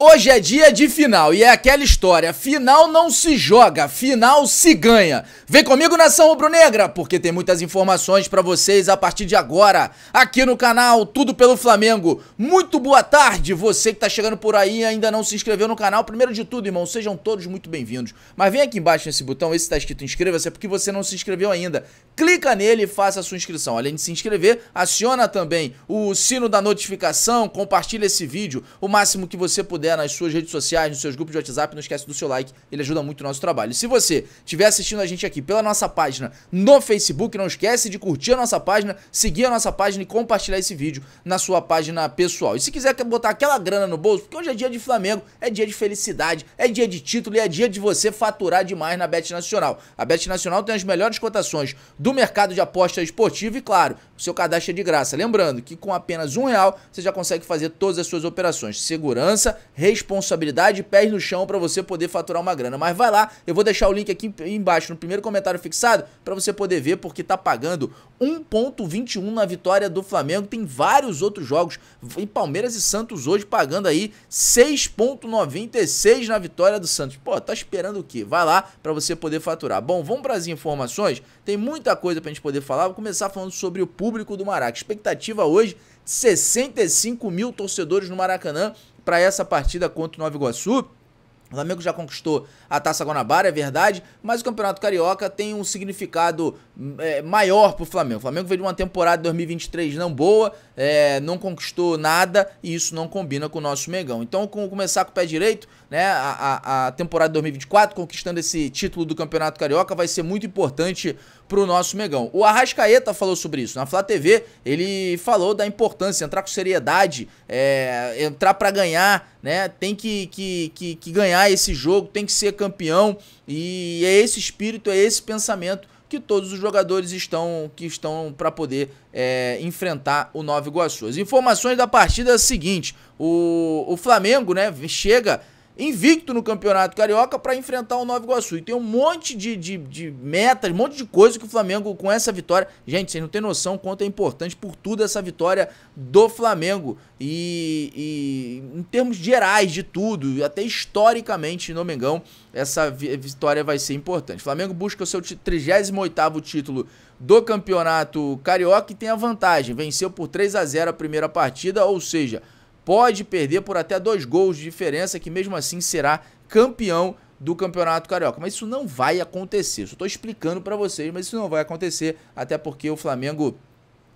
Hoje é dia de final e é aquela história: final não se joga, final se ganha. Vem comigo nação rubro-negra, porque tem muitas informações para vocês a partir de agora, aqui no canal Tudo pelo Flamengo. Muito boa tarde, você que tá chegando por aí e ainda não se inscreveu no canal. Primeiro de tudo, irmão, sejam todos muito bem-vindos. Mas vem aqui embaixo nesse botão, esse tá escrito inscreva-se, é porque você não se inscreveu ainda. Clica nele e faça a sua inscrição. Além de se inscrever, aciona também o sino da notificação, compartilha esse vídeo o máximo que você puder puder, nas suas redes sociais, nos seus grupos de WhatsApp, não esquece do seu like, ele ajuda muito o nosso trabalho. E se você estiver assistindo a gente aqui pela nossa página no Facebook, não esquece de curtir a nossa página, seguir a nossa página e compartilhar esse vídeo na sua página pessoal. E se quiser botar aquela grana no bolso, porque hoje é dia de Flamengo, é dia de felicidade, é dia de título e é dia de você faturar demais na Bet Nacional. A Bet Nacional tem as melhores cotações do mercado de aposta esportiva e, claro, o seu cadastro é de graça. Lembrando que com apenas um real você já consegue fazer todas as suas operações. Segurança, responsabilidade, pés no chão para você poder faturar uma grana. Mas vai lá, eu vou deixar o link aqui embaixo no primeiro comentário fixado para você poder ver porque tá pagando 1.21 na vitória do Flamengo. Tem vários outros jogos em Palmeiras e Santos hoje pagando aí 6.96 na vitória do Santos. Pô, tá esperando o quê? Vai lá para você poder faturar. Bom, vamos para as informações. Tem muita coisa pra gente poder falar. Vou começar falando sobre o público público do Maraca. Expectativa hoje 65 mil torcedores no Maracanã para essa partida contra o Nova Iguaçu. O Flamengo já conquistou a Taça Guanabara, é verdade, mas o Campeonato Carioca tem um significado hum, é, maior para o Flamengo. O Flamengo veio de uma temporada de 2023 não boa, é, não conquistou nada e isso não combina com o nosso megão Então, com, começar com o pé direito, né, a, a, a temporada 2024, conquistando esse título do Campeonato Carioca, vai ser muito importante para o nosso megão O Arrascaeta falou sobre isso. Na Flá TV, ele falou da importância, entrar com seriedade, é, entrar para ganhar né? Tem que, que, que, que ganhar esse jogo, tem que ser campeão. E é esse espírito, é esse pensamento que todos os jogadores estão que estão para poder é, enfrentar o Nova Iguaçu. As informações da partida é a seguinte: o, o Flamengo né, chega invicto no Campeonato Carioca para enfrentar o Nova Iguaçu. E tem um monte de, de, de metas, um monte de coisa que o Flamengo, com essa vitória. Gente, vocês não tem noção quanto é importante por tudo essa vitória do Flamengo. E, e em termos gerais de tudo, até historicamente no Mengão, essa vitória vai ser importante. O Flamengo busca o seu 38 título do Campeonato Carioca e tem a vantagem. Venceu por 3 a 0 a primeira partida, ou seja pode perder por até dois gols de diferença, que mesmo assim será campeão do Campeonato Carioca. Mas isso não vai acontecer. Só estou explicando para vocês, mas isso não vai acontecer, até porque o Flamengo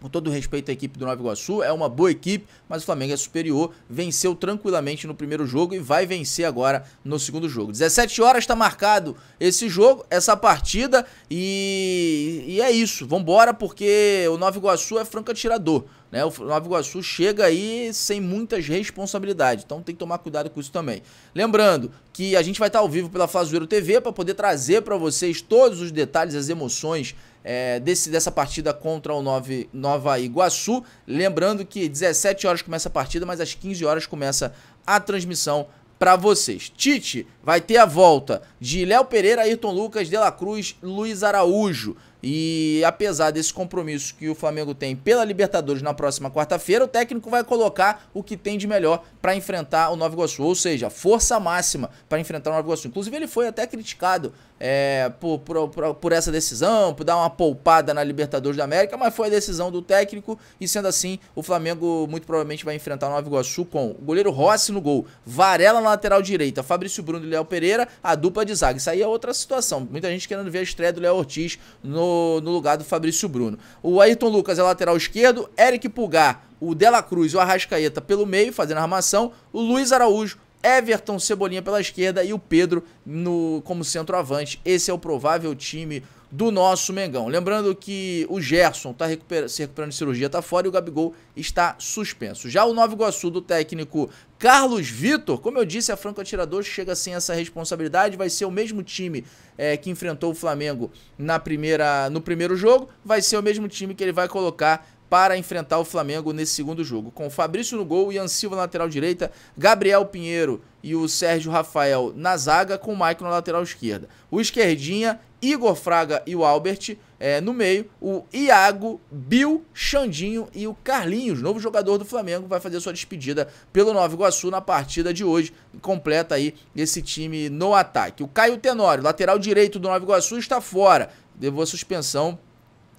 com todo respeito à equipe do Nova Iguaçu, é uma boa equipe, mas o Flamengo é superior, venceu tranquilamente no primeiro jogo e vai vencer agora no segundo jogo. 17 horas está marcado esse jogo, essa partida e, e é isso. Vambora porque o Nova Iguaçu é franco atirador. Né? O Nova Iguaçu chega aí sem muitas responsabilidades, então tem que tomar cuidado com isso também. Lembrando que a gente vai estar ao vivo pela Flazueiro TV para poder trazer para vocês todos os detalhes, as emoções é, desse, dessa partida contra o Nove, Nova Iguaçu. Lembrando que 17 horas começa a partida, mas às 15 horas começa a transmissão para vocês. Tite vai ter a volta de Léo Pereira, Ayrton Lucas, De La Cruz, Luiz Araújo. E apesar desse compromisso que o Flamengo tem pela Libertadores na próxima quarta-feira, o técnico vai colocar o que tem de melhor para enfrentar o Nova Iguaçu, ou seja, força máxima para enfrentar o Nova Iguaçu. Inclusive, ele foi até criticado é, por, por, por, por, essa decisão, por dar uma poupada na Libertadores da América, mas foi a decisão do técnico e sendo assim, o Flamengo muito provavelmente vai enfrentar o Nova Iguaçu com o goleiro Rossi no gol, Varela na lateral direita, Fabrício Bruno e Léo Pereira, a dupla de zaga. Isso aí é outra situação. Muita gente querendo ver a estreia do Léo Ortiz no no, lugar do Fabrício Bruno. O Ayrton Lucas é lateral esquerdo, Eric Pulgar, o Dela Cruz e o Arrascaeta pelo meio, fazendo armação, o Luiz Araújo, Everton Cebolinha pela esquerda e o Pedro no, como centroavante. Esse é o provável time do nosso Mengão. Lembrando que o Gerson está se recuperando de cirurgia, está fora e o Gabigol está suspenso. Já o Nova Iguaçu do técnico Carlos Vitor, como eu disse, a Franco Atirador chega sem essa responsabilidade, vai ser o mesmo time é, que enfrentou o Flamengo na primeira, no primeiro jogo, vai ser o mesmo time que ele vai colocar para enfrentar o Flamengo nesse segundo jogo, com Fabrício no gol, Ian Silva na lateral direita, Gabriel Pinheiro e o Sérgio Rafael na zaga, com o Maicon na lateral esquerda. O esquerdinha, Igor Fraga e o Albert é, no meio, o Iago, Bill, Xandinho e o Carlinhos, novo jogador do Flamengo, vai fazer sua despedida pelo Nova Iguaçu na partida de hoje. Completa aí esse time no ataque. O Caio Tenório, lateral direito do Nova Iguaçu, está fora. Levou a suspensão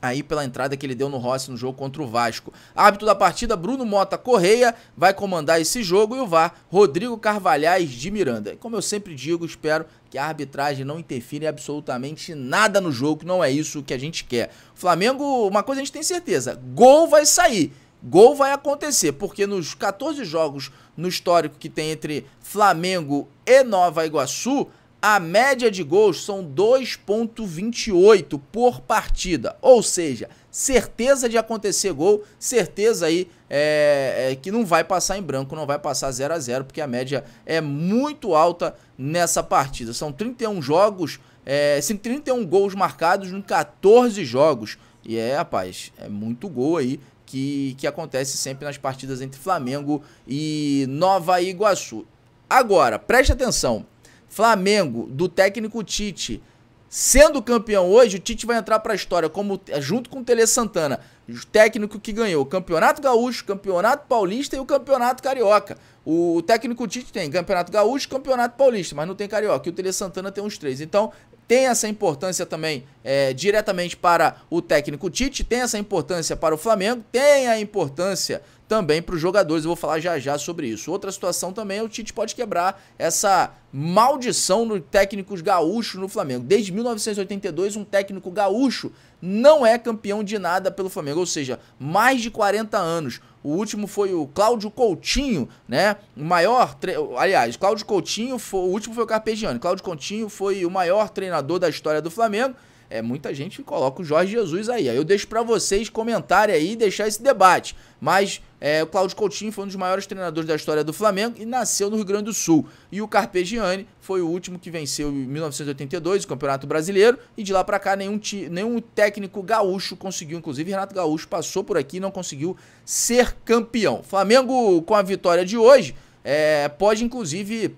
aí pela entrada que ele deu no Rossi no jogo contra o Vasco. Árbitro da partida, Bruno Mota Correia, vai comandar esse jogo e o VAR, Rodrigo Carvalhais de Miranda. Como eu sempre digo, espero que a arbitragem não interfira em absolutamente nada no jogo, não é isso que a gente quer. Flamengo, uma coisa a gente tem certeza, gol vai sair. Gol vai acontecer, porque nos 14 jogos no histórico que tem entre Flamengo e Nova Iguaçu, a média de gols são 2.28 por partida, ou seja, certeza de acontecer gol, certeza aí é, é, que não vai passar em branco, não vai passar 0 a 0 porque a média é muito alta nessa partida. São 31 jogos, é, 31 gols marcados em 14 jogos. E é, rapaz, é muito gol aí que, que acontece sempre nas partidas entre Flamengo e Nova Iguaçu. Agora, preste atenção. Flamengo, do técnico Tite, sendo campeão hoje, o Tite vai entrar para a história como é, junto com o Tele Santana, o técnico que ganhou o Campeonato Gaúcho, Campeonato Paulista e o Campeonato Carioca. O técnico Tite tem Campeonato Gaúcho, Campeonato Paulista, mas não tem Carioca. E o Tele Santana tem uns três. Então, tem essa importância também é, diretamente para o técnico Tite, tem essa importância para o Flamengo, tem a importância também para os jogadores. Eu vou falar já já sobre isso. Outra situação também é o Tite pode quebrar essa maldição no técnicos gaúchos no Flamengo. Desde 1982, um técnico gaúcho não é campeão de nada pelo Flamengo, ou seja, mais de 40 anos. O último foi o Cláudio Coutinho, né? O maior, tre... aliás, Cláudio Coutinho foi... o último foi o Carpegiani. Cláudio Coutinho foi o maior treinador da história do Flamengo é, muita gente coloca o Jorge Jesus aí. Eu deixo para vocês comentarem aí e deixar esse debate. Mas é, o Cláudio Coutinho foi um dos maiores treinadores da história do Flamengo e nasceu no Rio Grande do Sul. E o Carpegiani foi o último que venceu em 1982 o Campeonato Brasileiro e de lá para cá nenhum, nenhum técnico gaúcho conseguiu. Inclusive, Renato Gaúcho passou por aqui e não conseguiu ser campeão. Flamengo, com a vitória de hoje, é, pode inclusive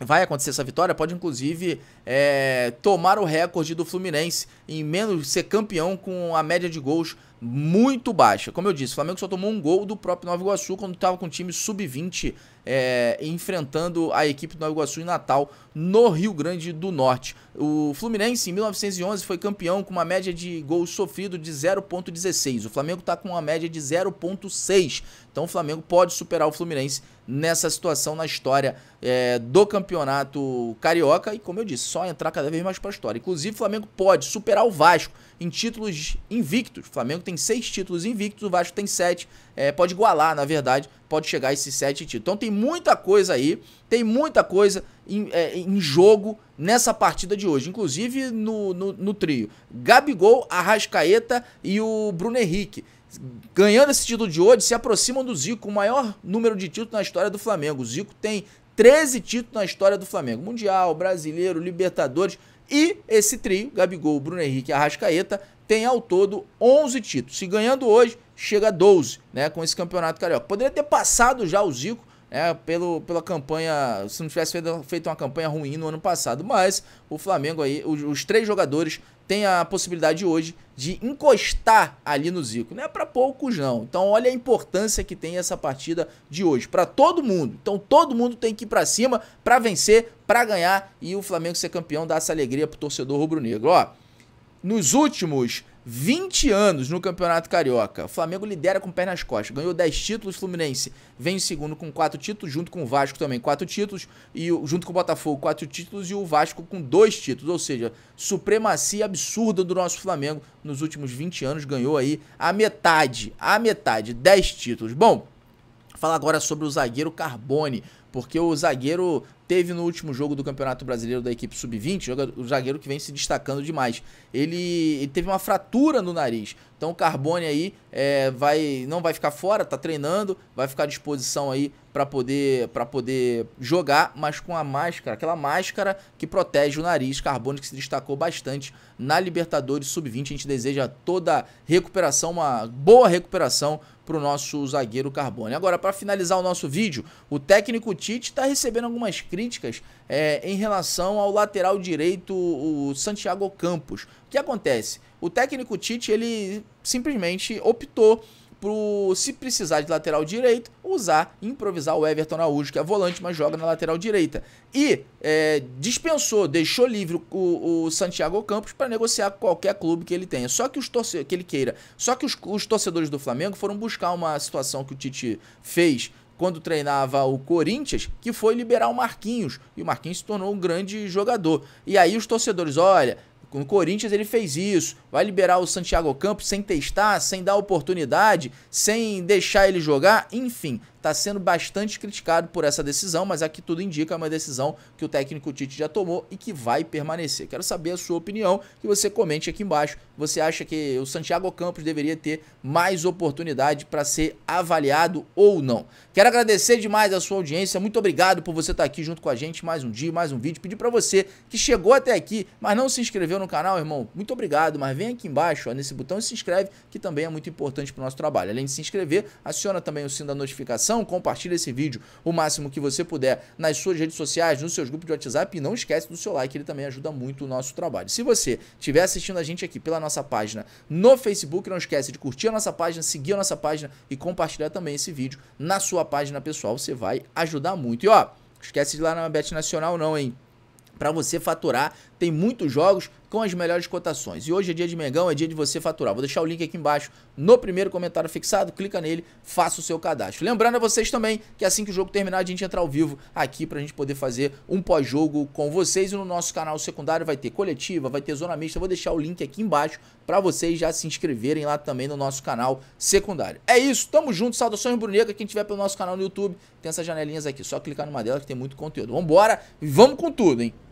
vai acontecer essa vitória, pode inclusive é, tomar o recorde do Fluminense em menos ser campeão com a média de gols muito baixa. Como eu disse, o Flamengo só tomou um gol do próprio Nova Iguaçu quando estava com o time sub-20 é, enfrentando a equipe do Nova Iguaçu em Natal, no Rio Grande do Norte. O Fluminense, em 1911, foi campeão com uma média de gols sofrido de 0,16. O Flamengo está com uma média de 0,6. Então o Flamengo pode superar o Fluminense nessa situação na história é, do campeonato carioca e, como eu disse, só entrar cada vez mais para a história. Inclusive, o Flamengo pode superar o Vasco em títulos invictos. O Flamengo tem seis títulos invictos, o Vasco tem sete. É, pode igualar, na verdade, pode chegar a esses sete títulos. Então, tem muita coisa aí, tem muita coisa em, é, em jogo nessa partida de hoje. Inclusive no, no, no trio: Gabigol, Arrascaeta e o Bruno Henrique ganhando esse título de hoje, se aproximam do Zico, o maior número de títulos na história do Flamengo. O Zico tem 13 títulos na história do Flamengo: Mundial, Brasileiro, Libertadores. E esse trio, Gabigol, Bruno Henrique e Arrascaeta, tem ao todo 11 títulos. Se ganhando hoje, chega a 12, né, com esse campeonato carioca. Poderia ter passado já o Zico, é, pelo, pela campanha, se não tivesse feito, feito, uma campanha ruim no ano passado. Mas o Flamengo aí, os, os três jogadores tem a possibilidade hoje de encostar ali no Zico. Não é para poucos, não. Então, olha a importância que tem essa partida de hoje para todo mundo. Então, todo mundo tem que ir para cima para vencer, para ganhar e o Flamengo ser campeão dá essa alegria pro torcedor rubro-negro. Ó, nos últimos 20 anos no Campeonato Carioca. O Flamengo lidera com o pé nas costas. Ganhou 10 títulos, Fluminense vem em segundo com 4 títulos, junto com o Vasco também 4 títulos, e junto com o Botafogo 4 títulos e o Vasco com 2 títulos. Ou seja, supremacia absurda do nosso Flamengo nos últimos 20 anos. Ganhou aí a metade, a metade, 10 títulos. Bom, falar agora sobre o zagueiro Carbone, porque o zagueiro teve no último jogo do Campeonato Brasileiro da equipe sub-20, o zagueiro que vem se destacando demais. Ele, ele, teve uma fratura no nariz. Então o Carbone aí é, vai, não vai ficar fora, tá treinando, vai ficar à disposição aí para poder para poder jogar, mas com a máscara, aquela máscara que protege o nariz. Carbone que se destacou bastante na Libertadores sub-20. A gente deseja toda recuperação, uma boa recuperação para o nosso zagueiro Carbone. Agora, para finalizar o nosso vídeo, o técnico Tite está recebendo algumas críticas é, em relação ao lateral direito, o Santiago Campos. O que acontece? O técnico Tite ele simplesmente optou pro, se precisar de lateral direito, usar, improvisar o Everton Araújo, que é volante, mas joga na lateral direita. E é, dispensou, deixou livre o, o Santiago Campos para negociar com qualquer clube que ele tenha. Só que os torce que ele queira. Só que os, os torcedores do Flamengo foram buscar uma situação que o Tite fez quando treinava o Corinthians, que foi liberar o Marquinhos. E o Marquinhos se tornou um grande jogador. E aí os torcedores, olha, no Corinthians ele fez isso. Vai liberar o Santiago Campos sem testar, sem dar oportunidade, sem deixar ele jogar, enfim está sendo bastante criticado por essa decisão, mas aqui tudo indica é uma decisão que o técnico Tite já tomou e que vai permanecer. Quero saber a sua opinião, que você comente aqui embaixo. Você acha que o Santiago Campos deveria ter mais oportunidade para ser avaliado ou não? Quero agradecer demais a sua audiência, muito obrigado por você estar tá aqui junto com a gente mais um dia, mais um vídeo. Pedir para você que chegou até aqui, mas não se inscreveu no canal, irmão, muito obrigado, mas vem aqui embaixo, ó, nesse botão e se inscreve, que também é muito importante para o nosso trabalho. Além de se inscrever, aciona também o sino da notificação Compartilhe compartilha esse vídeo o máximo que você puder nas suas redes sociais, nos seus grupos de WhatsApp e não esquece do seu like, ele também ajuda muito o nosso trabalho. Se você estiver assistindo a gente aqui pela nossa página no Facebook, não esquece de curtir a nossa página, seguir a nossa página e compartilhar também esse vídeo na sua página pessoal, você vai ajudar muito. E ó, esquece de ir lá na Bet Nacional não, hein? Para você faturar, tem muitos jogos, com as melhores cotações. E hoje é dia de Mengão, é dia de você faturar. Vou deixar o link aqui embaixo no primeiro comentário fixado, clica nele, faça o seu cadastro. Lembrando a vocês também que assim que o jogo terminar, a gente entra ao vivo aqui para a gente poder fazer um pós-jogo com vocês. E no nosso canal secundário vai ter coletiva, vai ter zona mista. Vou deixar o link aqui embaixo para vocês já se inscreverem lá também no nosso canal secundário. É isso, tamo junto, saudações bruneca. Quem tiver pelo nosso canal no YouTube, tem essas janelinhas aqui, só clicar numa delas que tem muito conteúdo. Vambora, vamos com tudo, hein?